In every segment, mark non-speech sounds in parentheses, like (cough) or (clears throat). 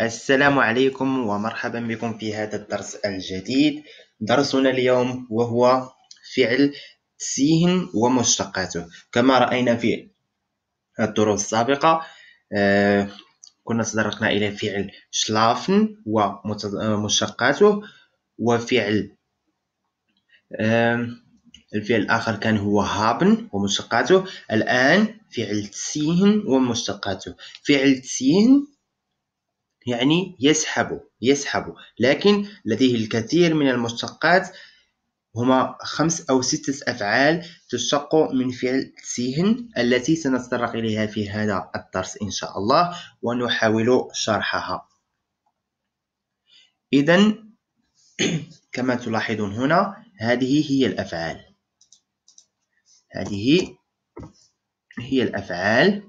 السلام عليكم ومرحبا بكم في هذا الدرس الجديد درسنا اليوم وهو فعل تسيه ومشتقاته كما رأينا في الدروس السابقة آه، كنا تطرقنا إلى فعل شلافن ومشتقاته وفعل آه، الفعل الآخر كان هو هابن ومشتقاته الآن فعل تسيهن ومشتقاته فعل تسيهن يعني يسحب يسحب لكن لديه الكثير من المشتقات هما خمس أو ستة أفعال تشتق من فعل سهن التي سنتطرق إليها في هذا الدرس إن شاء الله ونحاول شرحها إذا (clears throat) كما تلاحظون هنا هذه هي الأفعال هذه هي الأفعال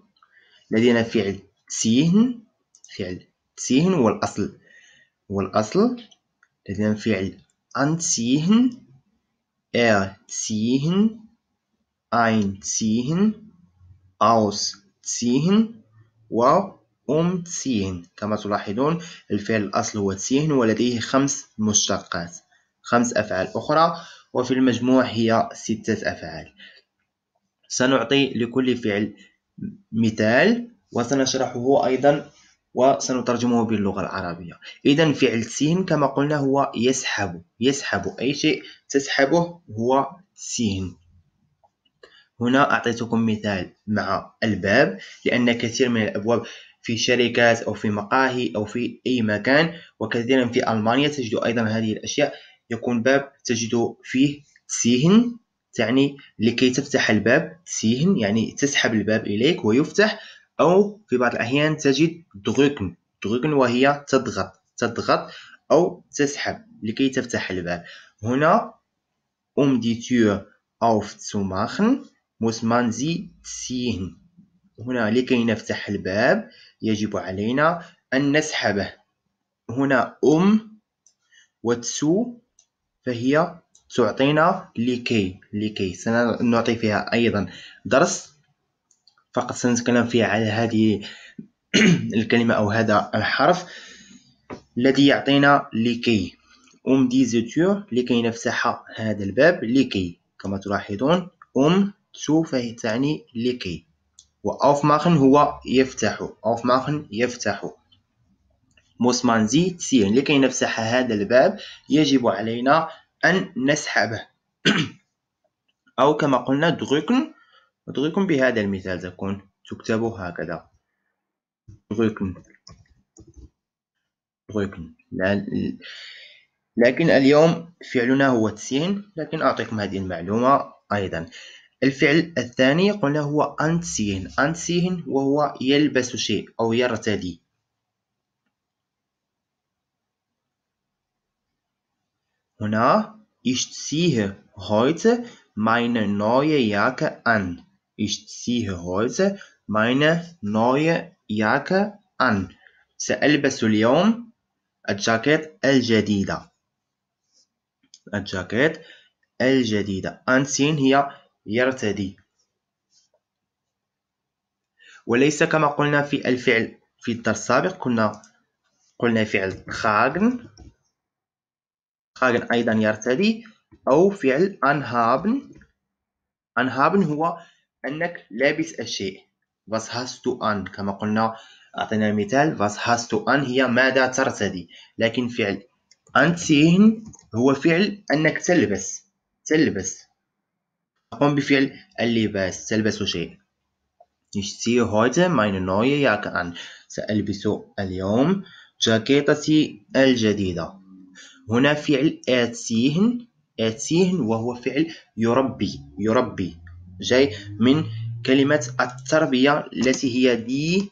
لدينا فعل سيهن فعل تسيهن هو الأصل هو الأصل لدينا الفعل أوس تسيهن و أم تسيهن كما تلاحظون الفعل الأصل هو تين ولديه خمس مشتقات خمس أفعال أخرى وفي المجموع هي ستة أفعال سنعطي لكل فعل مثال وسنشرحه أيضا وسنترجمه باللغة العربية إذا فعل سين كما قلنا هو يسحب يسحب أي شيء تسحبه هو سين هنا أعطيتكم مثال مع الباب لأن كثير من الأبواب في شركات أو في مقاهي أو في أي مكان وكثيرا في ألمانيا تجد أيضا هذه الأشياء يكون باب تجد فيه سيهن تعني لكي تفتح الباب سيهن يعني تسحب الباب إليك ويفتح أو في بعض الأحيان تجد دغوكن دغوكن وهي تضغط تضغط أو تسحب لكي تفتح الباب هنا um اوف Tür aufzumachen muss man sie تسيهن هنا لكي نفتح الباب يجب علينا أن نسحبه هنا أم um وتسو فهي تعطينا لكي لكي سنعطي فيها أيضا درس فقط سنتكلم فيها على هذه (clears throat) الكلمة أو هذا الحرف الذي يعطينا لكي أم دي زوتور لكي نفتح هذا الباب لكي كما تلاحظون أم تو فهي تعني لكي ماخن هو يفتح أوفماخن يفتح موسمانزي تسير لكي نفتح هذا الباب يجب علينا أن نسحبه (clears throat) أو كما قلنا دروكن أدركم بهذا المثال تكون تكتبوا هكذا دركن دركن لكن اليوم فعلنا هو تسين لكن أعطيكم هذه المعلومة أيضا الفعل الثاني قلنا هو أنتسين أنتسين وهو يلبس شيء أو يرتدي هنا ich ziehe heute meine neue Jacke an Ich ziehe heute meine neue Jacke an. سألبس اليوم الجاكيت الجديدة. الجاكيت الجديدة. أنسين هي يرتدي. وليس كما قلنا في الفعل في الدرس السابق كنا قلنا فعل خاغن خاغن أيضا يرتدي أو فعل أنهابن أنهابن هو أنك لابس الشيء was has to on كما قلنا أعطينا مثال was has to on هي ماذا ترتدي لكن فعل anziehen هو فعل أنك تلبس تلبس تقوم بفعل اللباس تلبس شيء Ich ziehe heute meine neue Jacke an. سألبس اليوم جاكيتتي الجديدة. هنا فعل أتيهن أتيهن وهو فعل يربي يربي جاي من كلمة التربية التي هي دي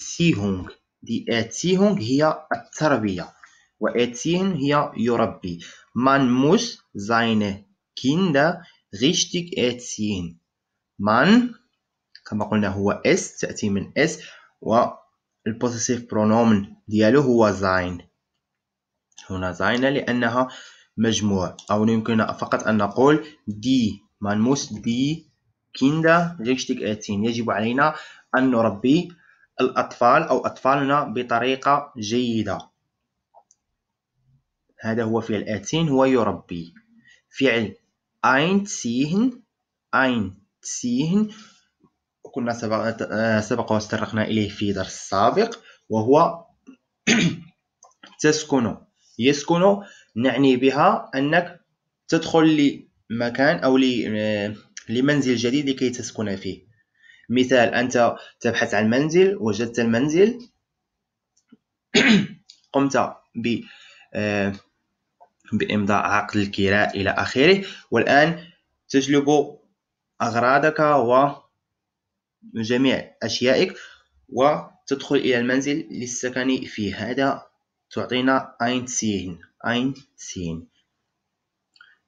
اتيهونغ دي اتيهونغ هي التربية اتيهن هي يربي من موس زين كيندا richtig اتيهن من كما قلنا هو اس تأتي من اس والبوسيسيف برونومن ديالو هو زين هنا زين لأنها مجموع أو يمكننا فقط أن نقول دي مانموس دي كيندا ريشتيك اتين يجب علينا أن نربي الأطفال أو أطفالنا بطريقة جيدة هذا هو فعل اتين هو يربي فعل اين تسيهن اين تسيهن كنا سبق, آه، سبق واسترقنا إليه في درس سابق وهو (clears throat) تسكن يسكن نعني بها أنك تدخل لمكان أو لمنزل جديد لكي تسكن فيه مثال أنت تبحث عن منزل وجدت المنزل (clears throat) قمت ب آه، بإمضاء عقد الكراء إلى آخره والآن تجلب أغراضك وجميع أشيائك وتدخل إلى المنزل للسكن في هذا تعطينا ein Ziehen ein Ziehen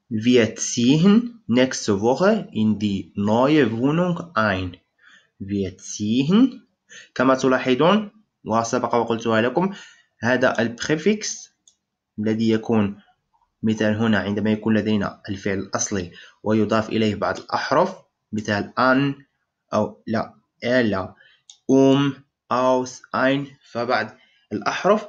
wir ziehen nächste Woche in die neue Wohnung ein wir ziehen كما تلاحظون وسبق وقلتها لكم هذا البريفيكس الذي يكون مثال هنا عندما يكون لدينا الفعل الأصلي ويضاف إليه بعض الأحرف مثال an أو لا إلا أم um، أوس ein فبعد الأحرف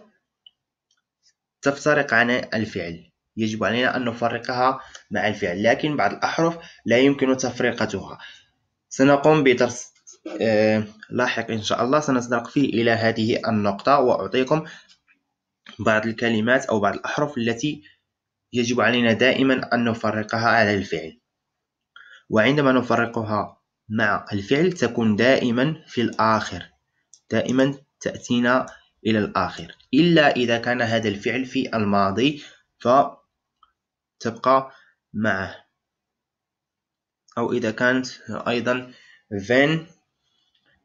تفترق عن الفعل يجب علينا أن نفرقها مع الفعل لكن بعض الأحرف لا يمكن تفريقتها سنقوم بدرس آه، لاحق إن شاء الله سنتطرق فيه إلى هذه النقطة وأعطيكم بعض الكلمات أو بعض الأحرف التي يجب علينا دائما أن نفرقها على الفعل وعندما نفرقها مع الفعل تكون دائما في الآخر دائما تأتينا إلى الآخر إلا إذا كان هذا الفعل في الماضي فتبقى معه أو إذا كانت أيضا when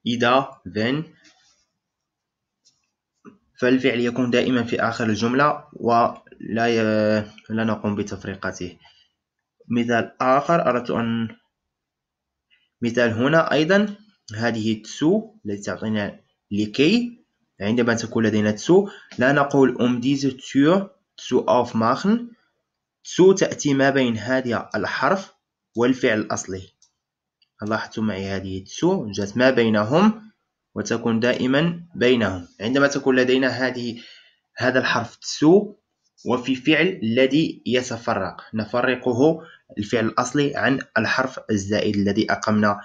إذا when فالفعل يكون دائما في آخر الجملة ولا ي... لا نقوم بتفريقته مثال آخر أردت أن مثال هنا أيضا هذه تسو التي تعطينا لكي عندما يعني تكون لدينا تسو لا نقول أم ديز diese تسو أوف ماخن تسو تأتي ما بين هذه الحرف والفعل الأصلي لاحظتم معي هذه تسو جات ما بينهم وتكون دائما بينهم عندما يعني تكون لدينا هذه هذا الحرف تسو وفي فعل الذي يتفرق نفرقه الفعل الأصلي عن الحرف الزائد الذي أقمنا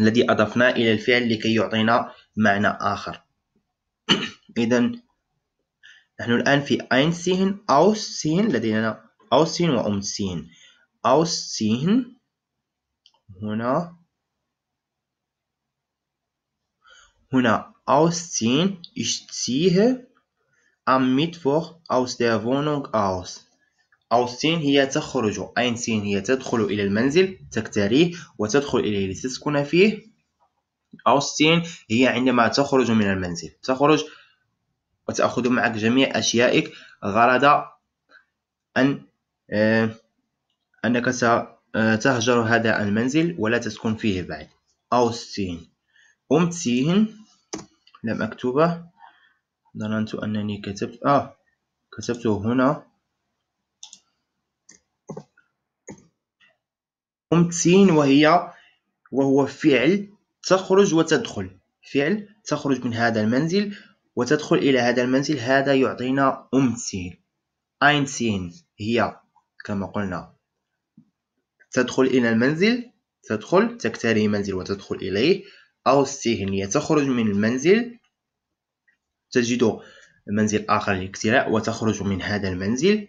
الذي أضفناه إلى الفعل لكي يعطينا معنى آخر إذا نحن الآن في ein sehen aus sehen لدينا aus sehen وum sehen aus sehen هنا هنا ausziehen ich ziehe am Mittwoch aus der Wohnung aus ausziehen هي تخرج einziehen هي تدخل إلى المنزل تكتريه وتدخل إليه لتسكن فيه أوستين هي عندما تخرج من المنزل تخرج وتأخذ معك جميع أشيائك غرض أن آه، أنك ستهجر آه، هذا المنزل ولا تسكن فيه بعد أوستين أمتين لم أكتبه ظننت أنني كتبت آه كتبته هنا أمتين وهي وهو فعل تخرج وتدخل فعل تخرج من هذا المنزل وتدخل إلى هذا المنزل هذا يعطينا umziehen einziehen هي كما قلنا تدخل إلى المنزل تدخل تكتري منزل وتدخل إليه أو هي تخرج من المنزل تجد منزل آخر للاكتراء وتخرج من هذا المنزل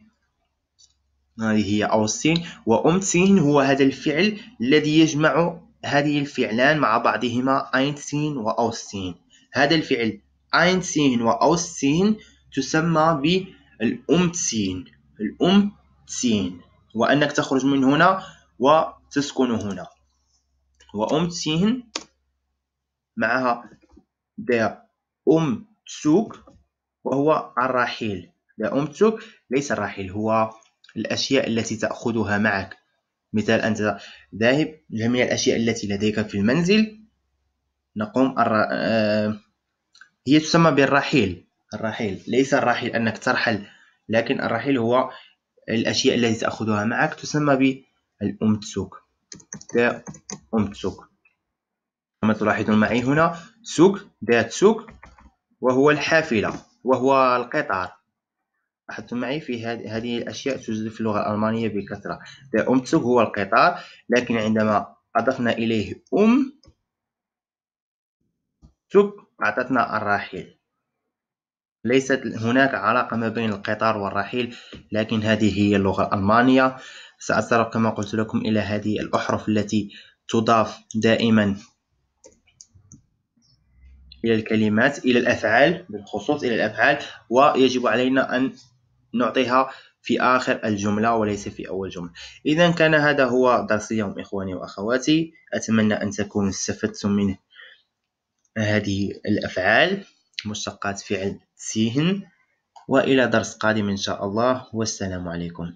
هذه هي أوستين وأمتين هو هذا الفعل الذي يجمع هذه الفعلان مع بعضهما أينسين وأوستين هذا الفعل أينسين وأوستين تسمى بالأمتين الأمتين وأنك تخرج من هنا وتسكن هنا وأمتين معها der أمتك وهو الرحيل der أمتك ليس الرحيل هو الأشياء التي تأخذها معك مثال أنت ذاهب جميع الأشياء التي لديك في المنزل نقوم الر... آه... هي تسمى بالرحيل الرحيل ليس الرحيل أنك ترحل لكن الرحيل هو الأشياء التي تأخذها معك تسمى بالأمتسوك دا أمتسوك كما تلاحظون معي هنا سوك ذات سوك وهو الحافلة وهو القطار لاحظتم معي في هذه الأشياء توجد في اللغة الألمانية بكثرة أمتك هو القطار لكن عندما أضفنا إليه أم تك أعطتنا الرحيل ليست هناك علاقة ما بين القطار والرحيل لكن هذه هي اللغة الألمانية ساتطرق كما قلت لكم إلى هذه الأحرف التي تضاف دائما إلى الكلمات إلى الأفعال بالخصوص إلى الأفعال ويجب علينا أن نعطيها في آخر الجملة وليس في أول جملة إذا كان هذا هو درس اليوم إخواني وأخواتي أتمنى أن تكونوا استفدتم من هذه الأفعال مشتقات فعل سيهن وإلى درس قادم إن شاء الله والسلام عليكم